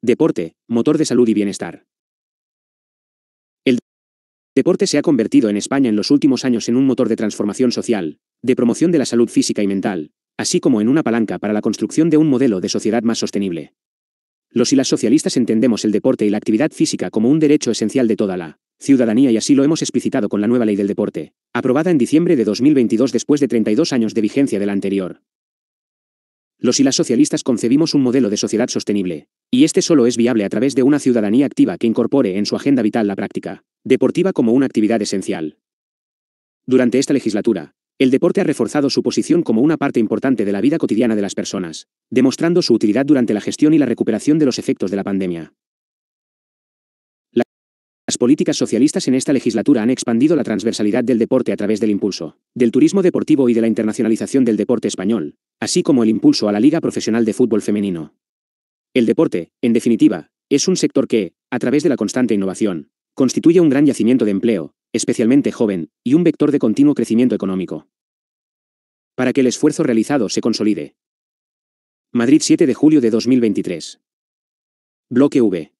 Deporte, motor de salud y bienestar. El deporte se ha convertido en España en los últimos años en un motor de transformación social, de promoción de la salud física y mental, así como en una palanca para la construcción de un modelo de sociedad más sostenible. Los y las socialistas entendemos el deporte y la actividad física como un derecho esencial de toda la ciudadanía y así lo hemos explicitado con la nueva ley del deporte, aprobada en diciembre de 2022 después de 32 años de vigencia de la anterior. Los y las socialistas concebimos un modelo de sociedad sostenible, y este solo es viable a través de una ciudadanía activa que incorpore en su agenda vital la práctica deportiva como una actividad esencial. Durante esta legislatura, el deporte ha reforzado su posición como una parte importante de la vida cotidiana de las personas, demostrando su utilidad durante la gestión y la recuperación de los efectos de la pandemia. Las políticas socialistas en esta legislatura han expandido la transversalidad del deporte a través del impulso, del turismo deportivo y de la internacionalización del deporte español, así como el impulso a la Liga Profesional de Fútbol Femenino. El deporte, en definitiva, es un sector que, a través de la constante innovación, constituye un gran yacimiento de empleo, especialmente joven, y un vector de continuo crecimiento económico. Para que el esfuerzo realizado se consolide. Madrid 7 de julio de 2023. Bloque V.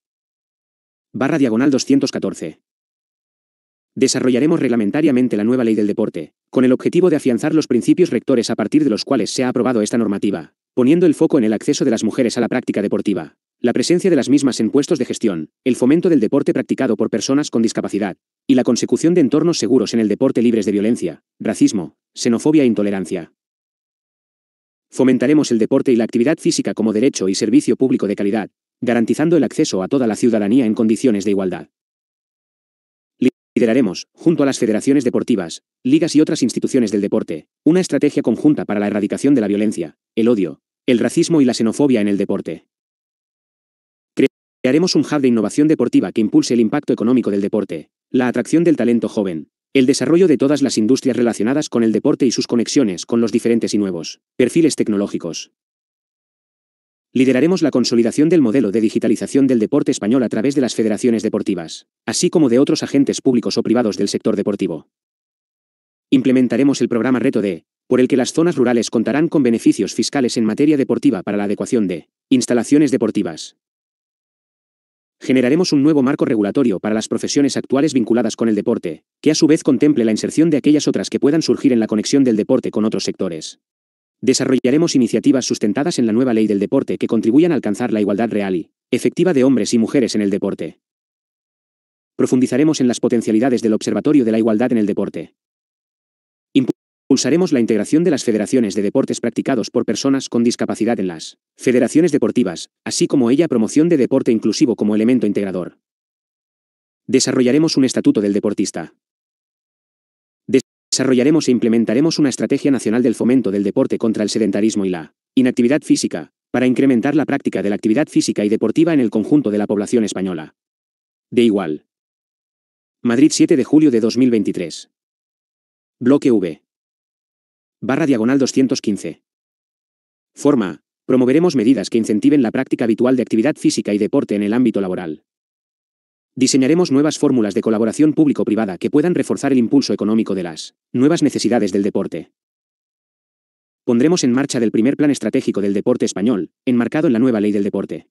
Barra diagonal 214. Desarrollaremos reglamentariamente la nueva ley del deporte, con el objetivo de afianzar los principios rectores a partir de los cuales se ha aprobado esta normativa, poniendo el foco en el acceso de las mujeres a la práctica deportiva, la presencia de las mismas en puestos de gestión, el fomento del deporte practicado por personas con discapacidad, y la consecución de entornos seguros en el deporte libres de violencia, racismo, xenofobia e intolerancia. Fomentaremos el deporte y la actividad física como derecho y servicio público de calidad, garantizando el acceso a toda la ciudadanía en condiciones de igualdad. Lideraremos, junto a las federaciones deportivas, ligas y otras instituciones del deporte, una estrategia conjunta para la erradicación de la violencia, el odio, el racismo y la xenofobia en el deporte. Crearemos un hub de innovación deportiva que impulse el impacto económico del deporte, la atracción del talento joven, el desarrollo de todas las industrias relacionadas con el deporte y sus conexiones con los diferentes y nuevos perfiles tecnológicos. Lideraremos la consolidación del modelo de digitalización del deporte español a través de las federaciones deportivas, así como de otros agentes públicos o privados del sector deportivo. Implementaremos el programa Reto D, por el que las zonas rurales contarán con beneficios fiscales en materia deportiva para la adecuación de instalaciones deportivas. Generaremos un nuevo marco regulatorio para las profesiones actuales vinculadas con el deporte, que a su vez contemple la inserción de aquellas otras que puedan surgir en la conexión del deporte con otros sectores. Desarrollaremos iniciativas sustentadas en la nueva ley del deporte que contribuyan a alcanzar la igualdad real y efectiva de hombres y mujeres en el deporte. Profundizaremos en las potencialidades del Observatorio de la Igualdad en el Deporte. Impulsaremos la integración de las federaciones de deportes practicados por personas con discapacidad en las federaciones deportivas, así como ella promoción de deporte inclusivo como elemento integrador. Desarrollaremos un estatuto del deportista desarrollaremos e implementaremos una estrategia nacional del fomento del deporte contra el sedentarismo y la inactividad física, para incrementar la práctica de la actividad física y deportiva en el conjunto de la población española. De igual. Madrid 7 de julio de 2023. Bloque V. Barra diagonal 215. Forma. Promoveremos medidas que incentiven la práctica habitual de actividad física y deporte en el ámbito laboral, Diseñaremos nuevas fórmulas de colaboración público-privada que puedan reforzar el impulso económico de las nuevas necesidades del deporte. Pondremos en marcha del primer plan estratégico del deporte español, enmarcado en la nueva ley del deporte.